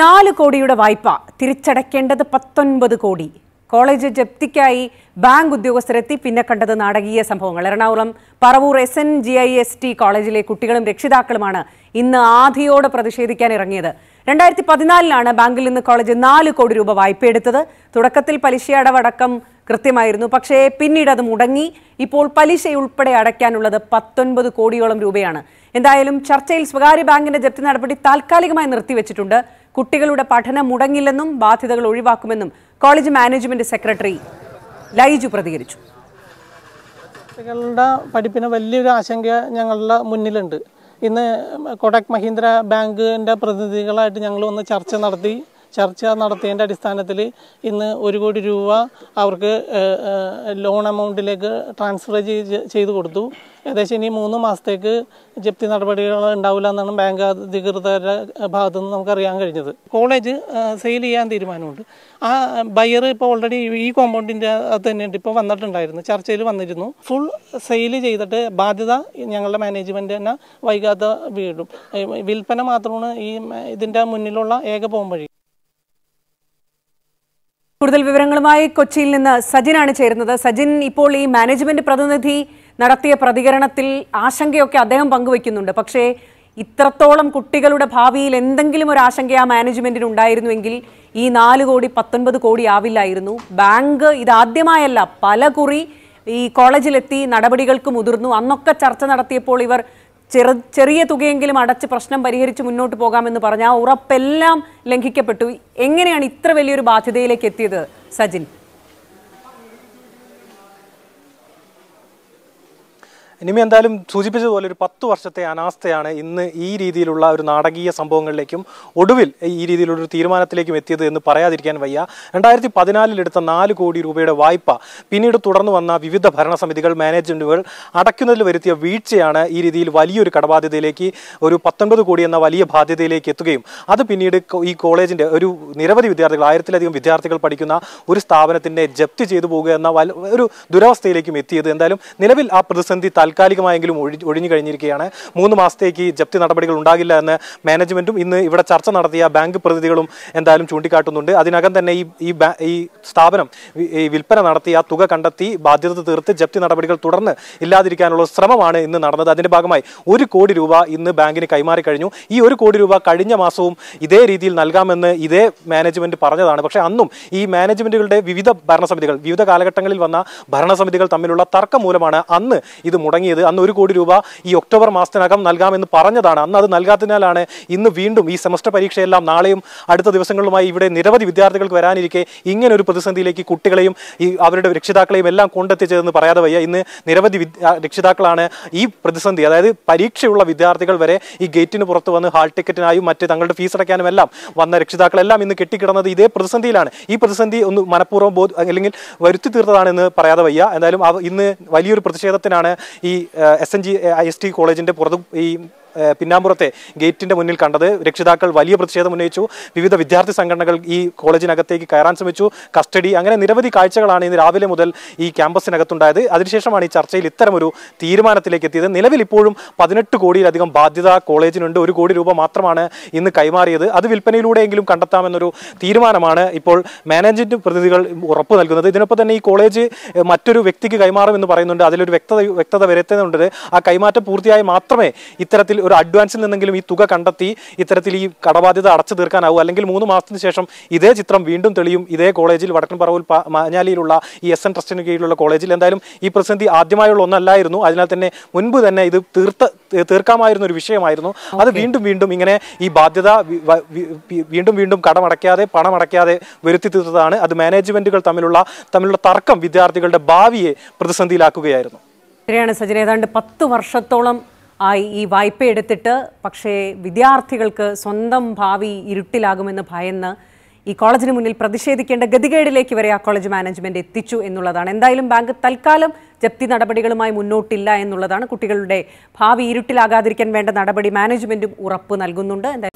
നാല് കോടിയുടെ വായ്പ തിരിച്ചടയ്ക്കേണ്ടത് പത്തൊൻപത് കോടി കോളേജ് ജപ്തിക്കായി ബാങ്ക് ഉദ്യോഗസ്ഥരെത്തി പിന്നെ കണ്ടത് നാടകീയ സംഭവങ്ങൾ Ernakulam Paravur S N G I S T കോളേജിലെ കുട്ടികളും രക്ഷിതാക്കളുമാണ് ഇന്ന് ആധിയോട് പ്രതിഷേധിക്കാൻ ഇറങ്ങിയത് രണ്ടായിരത്തി പതിനാലിലാണ് ബാങ്കിൽ നിന്ന് കോളേജ് നാല് കോടി രൂപ വായ്പയെടുത്തത് തുടക്കത്തിൽ പലിശയടവടക്കം അടവടക്കം കൃത്യമായിരുന്നു പക്ഷേ പിന്നീട് അത് മുടങ്ങി ഇപ്പോൾ പലിശയുൾപ്പെടെ അടയ്ക്കാനുള്ളത് പത്തൊൻപത് കോടിയോളം രൂപയാണ് എന്തായാലും ചർച്ചയിൽ സ്വകാര്യ ബാങ്കിന്റെ ജപ്തി നടപടി താൽക്കാലികമായി നിർത്തിവെച്ചിട്ടുണ്ട് കുട്ടികളുടെ പഠനം മുടങ്ങില്ലെന്നും ബാധ്യതകൾ ഒഴിവാക്കുമെന്നും കോളേജ് മാനേജ്മെന്റ് സെക്രട്ടറി ലൈജു പ്രതികരിച്ചു കുട്ടികളുടെ പഠിപ്പിന് വലിയൊരു ആശങ്ക ഞങ്ങളുടെ മുന്നിലുണ്ട് ഇന്ന് കൊടക് മഹീന്ദ്ര ബാങ്കിൻ്റെ പ്രതിനിധികളായിട്ട് ഞങ്ങൾ ഒന്ന് ചർച്ച നടത്തി ചർച്ച നടത്തിയതിൻ്റെ അടിസ്ഥാനത്തിൽ ഇന്ന് ഒരു കോടി രൂപ അവർക്ക് ലോൺ എമൗണ്ടിലേക്ക് ട്രാൻസ്ഫർ ചെയ്ത് കൊടുത്തു ഏകദേശം ഇനി മൂന്ന് മാസത്തേക്ക് ജപ്തി നടപടികൾ ഉണ്ടാവില്ല എന്നാണ് ബാങ്ക് അധികൃതരുടെ ഭാഗത്തു നിന്ന് നമുക്കറിയാൻ കഴിഞ്ഞത് കോളേജ് സെയിൽ ചെയ്യാൻ തീരുമാനമുണ്ട് ആ ബയർ ഇപ്പോൾ ഓൾറെഡി ഈ കോമ്പൗണ്ടിൻ്റെ അത് തന്നെയുണ്ട് ഇപ്പോൾ വന്നിട്ടുണ്ടായിരുന്നു ചർച്ചയിൽ വന്നിരുന്നു ഫുൾ സെയിൽ ചെയ്തിട്ട് ബാധ്യത ഞങ്ങളുടെ മാനേജ്മെൻറ്റ് തന്നെ വൈകാതെ വീടും വിൽപ്പന മാത്രമാണ് ഈ ഇതിൻ്റെ മുന്നിലുള്ള ഏക പോംവഴി കൂടുതൽ വിവരങ്ങളുമായി കൊച്ചിയിൽ നിന്ന് സജിനാണ് ചേരുന്നത് സജിൻ ഇപ്പോൾ ഈ മാനേജ്മെന്റ് പ്രതിനിധി നടത്തിയ പ്രതികരണത്തിൽ ആശങ്കയൊക്കെ അദ്ദേഹം പങ്കുവയ്ക്കുന്നുണ്ട് പക്ഷേ ഇത്രത്തോളം കുട്ടികളുടെ ഭാവിയിൽ എന്തെങ്കിലും ഒരു ആശങ്ക ആ മാനേജ്മെന്റിന് ഉണ്ടായിരുന്നുവെങ്കിൽ ഈ നാല് കോടി പത്തൊൻപത് കോടി ആവില്ലായിരുന്നു ബാങ്ക് ഇതാദ്യമായല്ല പല കുറി ഈ കോളേജിലെത്തി നടപടികൾക്ക് മുതിർന്നു അന്നൊക്കെ ചർച്ച നടത്തിയപ്പോൾ ഇവർ ചെറു ചെറിയ തുകയെങ്കിലും അടച്ച് പ്രശ്നം പരിഹരിച്ച് മുന്നോട്ട് പോകാമെന്ന് പറഞ്ഞ ആ ഉറപ്പെല്ലാം ലംഘിക്കപ്പെട്ടു എങ്ങനെയാണ് ഇത്ര വലിയൊരു ബാധ്യതയിലേക്ക് എത്തിയത് സജിൻ ഇനിമി എന്തായാലും സൂചിപ്പിച്ചതുപോലെ ഒരു പത്ത് വർഷത്തെ അനാസ്ഥയാണ് ഇന്ന് ഈ രീതിയിലുള്ള ഒരു നാടകീയ സംഭവങ്ങളിലേക്കും ഒടുവിൽ ഈ രീതിയിലുള്ള ഒരു തീരുമാനത്തിലേക്കും എത്തിയത് എന്ന് പറയാതിരിക്കാൻ വയ്യ രണ്ടായിരത്തി പതിനാലിൽ എടുത്ത നാല് കോടി രൂപയുടെ വായ്പ പിന്നീട് തുടർന്ന് വന്ന വിവിധ ഭരണസമിതികൾ മാനേജ്മെന്റുകൾ അടയ്ക്കുന്നതിൽ വരുത്തിയ വീഴ്ചയാണ് ഈ രീതിയിൽ വലിയൊരു കടബാധ്യതയിലേക്ക് ഒരു പത്തൊൻപത് കോടി എന്ന വലിയ ബാധ്യതയിലേക്ക് എത്തുകയും അത് പിന്നീട് ഈ കോളേജിന്റെ ഒരു നിരവധി വിദ്യാർത്ഥികൾ ആയിരത്തിലധികം വിദ്യാർത്ഥികൾ പഠിക്കുന്ന ഒരു സ്ഥാപനത്തിന്റെ ജപ്തി ചെയ്തു പോകുക എന്ന ഒരു ദുരവസ്ഥയിലേക്കും എത്തിയത് എന്തായാലും നിലവിൽ ആ പ്രതിസന്ധി താൽക്കാലികമായെങ്കിലും ഒഴി ഒഴിഞ്ഞു കഴിഞ്ഞിരിക്കുകയാണ് മൂന്ന് മാസത്തേക്ക് ജപ്തി നടപടികൾ ഉണ്ടാകില്ല എന്ന് മാനേജ്മെന്റും ഇന്ന് ഇവിടെ ചർച്ച നടത്തിയ ബാങ്ക് പ്രതിനിധികളും എന്തായാലും ചൂണ്ടിക്കാട്ടുന്നുണ്ട് അതിനകം തന്നെ ഈ ഈ സ്ഥാപനം ഈ വിൽപ്പന നടത്തിയ തുക കണ്ടെത്തി ബാധ്യത തീർത്ത് ജപ്തി നടപടികൾ തുടർന്ന് ഇല്ലാതിരിക്കാനുള്ള ശ്രമമാണ് ഇന്ന് നടന്നത് അതിന്റെ ഭാഗമായി ഒരു കോടി രൂപ ഇന്ന് ബാങ്കിന് കൈമാറി കഴിഞ്ഞു ഈ ഒരു കോടി രൂപ കഴിഞ്ഞ മാസവും ഇതേ രീതിയിൽ നൽകാമെന്ന് ഇതേ മാനേജ്മെന്റ് പറഞ്ഞതാണ് പക്ഷേ അന്നും ഈ മാനേജ്മെന്റുകളുടെ വിവിധ ഭരണസമിതികൾ വിവിധ കാലഘട്ടങ്ങളിൽ വന്ന ഭരണസമിതികൾ തമ്മിലുള്ള തർക്കം മൂലമാണ് അന്ന് ഇത് മുടങ്ങി തുടങ്ങിയത് അന്ന് ഒരു കോടി രൂപ ഈ ഒക്ടോബർ മാസത്തിനകം നൽകാമെന്ന് പറഞ്ഞതാണ് അന്ന് അത് നൽകാത്തതിനാലാണ് ഇന്ന് വീണ്ടും ഈ സെമസ്റ്റർ പരീക്ഷയെല്ലാം നാളെയും അടുത്ത ദിവസങ്ങളിലുമായി ഇവിടെ നിരവധി വിദ്യാർത്ഥികൾക്ക് വരാനിരിക്കെ ഇങ്ങനെ ഒരു പ്രതിസന്ധിയിലേക്ക് കുട്ടികളെയും ഈ അവരുടെ രക്ഷിതാക്കളെയും എല്ലാം കൊണ്ടെത്തിച്ചതെന്ന് പറയാതെ വയ്യ ഇന്ന് നിരവധി രക്ഷിതാക്കളാണ് ഈ പ്രതിസന്ധി അതായത് പരീക്ഷയുള്ള വിദ്യാർത്ഥികൾ വരെ ഈ ഗേറ്റിന് പുറത്ത് വന്ന് ഹാൾ ടിക്കറ്റിനായും മറ്റ് തങ്ങളുടെ ഫീസ് അടയ്ക്കാനും എല്ലാം വന്ന രക്ഷിതാക്കളെല്ലാം ഇന്ന് കെട്ടിക്കിടന്നത് ഇതേ പ്രതിസന്ധിയിലാണ് ഈ പ്രതിസന്ധി ഒന്ന് മനഃപൂർവ്വം ബോധ അല്ലെങ്കിൽ വരുത്തി തീർത്തതാണെന്ന് പറയാതെ വയ്യ എന്തായാലും ഇന്ന് വലിയൊരു പ്രതിഷേധത്തിനാണ് ഈ S N G I S T കോളേജിൻ്റെ പുറത്ത് ഈ പിന്നാമ്പുറത്തെ ഗേറ്റിന്റെ മുന്നിൽ കണ്ടത് രക്ഷിതാക്കൾ വലിയ പ്രതിഷേധം ഉന്നയിച്ചു വിവിധ വിദ്യാർത്ഥി സംഘടനകൾ ഈ കോളേജിനകത്തേക്ക് കയറാൻ ശ്രമിച്ചു കസ്റ്റഡി അങ്ങനെ നിരവധി കാഴ്ചകളാണ് ഇന്ന് രാവിലെ മുതൽ ഈ ക്യാമ്പസിനകത്തുണ്ടായത് അതിനുശേഷമാണ് ഈ ചർച്ചയിൽ ഇത്തരമൊരു തീരുമാനത്തിലേക്ക് എത്തിയത് നിലവിൽ ഇപ്പോഴും പതിനെട്ട് കോടിയിലധികം ബാധ്യത കോളേജിനുണ്ട് ഒരു കോടി രൂപ മാത്രമാണ് ഇന്ന് കൈമാറിയത് അത് വിൽപ്പനയിലൂടെയെങ്കിലും കണ്ടെത്താമെന്നൊരു തീരുമാനമാണ് ഇപ്പോൾ മാനേജ്മെന്റ് പ്രതിനിധികൾ ഉറപ്പ് നൽകുന്നത് ഇതിനൊപ്പം തന്നെ ഈ കോളേജ് മറ്റൊരു വ്യക്തിക്ക് കൈമാറുമെന്ന് പറയുന്നുണ്ട് അതിലൊരു വ്യക്തത വ്യക്തത വരുത്തുന്നുണ്ട് ആ കൈമാറ്റം പൂർത്തിയായി മാത്രമേ ഇത്തരത്തിൽ ഒരു അഡ്വാൻസിൽ നിന്നെങ്കിലും ഈ തുക കണ്ടെത്തി ഇത്തരത്തിൽ ഈ കടബാധ്യത അടച്ചു തീർക്കാനാവും അല്ലെങ്കിൽ മൂന്ന് മാസത്തിന് ശേഷം ഇതേ ചിത്രം വീണ്ടും തെളിയും ഇതേ കോളേജിൽ വടക്കൻ പറവൂൽ മാഞ്ഞാലിയിലുള്ള ഈ എസ് എൻ ട്രസ്റ്റിന് കീഴിലുള്ള കോളേജിൽ എന്തായാലും ഈ പ്രതിസന്ധി ആദ്യമായുള്ള ഒന്നല്ലായിരുന്നു അതിനാൽ തന്നെ മുൻപ് തന്നെ ഇത് തീർത്ത തീർക്കാമായിരുന്ന ഒരു വിഷയമായിരുന്നു അത് വീണ്ടും വീണ്ടും ഇങ്ങനെ ഈ ബാധ്യത വീണ്ടും വീണ്ടും കടമടയ്ക്കാതെ പണമടയ്ക്കാതെ വരുത്തി തീർത്തതാണ് അത് മാനേജ്മെന്റുകൾ തമ്മിലുള്ള തമ്മിലുള്ള തർക്കം വിദ്യാർത്ഥികളുടെ ഭാവിയെ പ്രതിസന്ധിയിലാക്കുകയായിരുന്നു ശരിയാണ് സജിന ഏതാണ്ട് പത്ത് വർഷത്തോളം ഈ വായ്പ എടുത്തിട്ട് പക്ഷേ വിദ്യാർത്ഥികൾക്ക് സ്വന്തം ഭാവി ഇരുട്ടിലാകുമെന്ന് ഭയന്ന് ഈ കോളേജിന് മുന്നിൽ പ്രതിഷേധിക്കേണ്ട ഗതികേടിലേക്ക് വരെ ആ കോളേജ് മാനേജ്മെന്റ് എത്തിച്ചു എന്നുള്ളതാണ് എന്തായാലും ബാങ്ക് തൽക്കാലം ജപ്തി നടപടികളുമായി മുന്നോട്ടില്ല എന്നുള്ളതാണ് കുട്ടികളുടെ ഭാവി ഇരുട്ടിലാകാതിരിക്കാൻ വേണ്ട നടപടി മാനേജ്മെന്റും ഉറപ്പ് നൽകുന്നുണ്ട്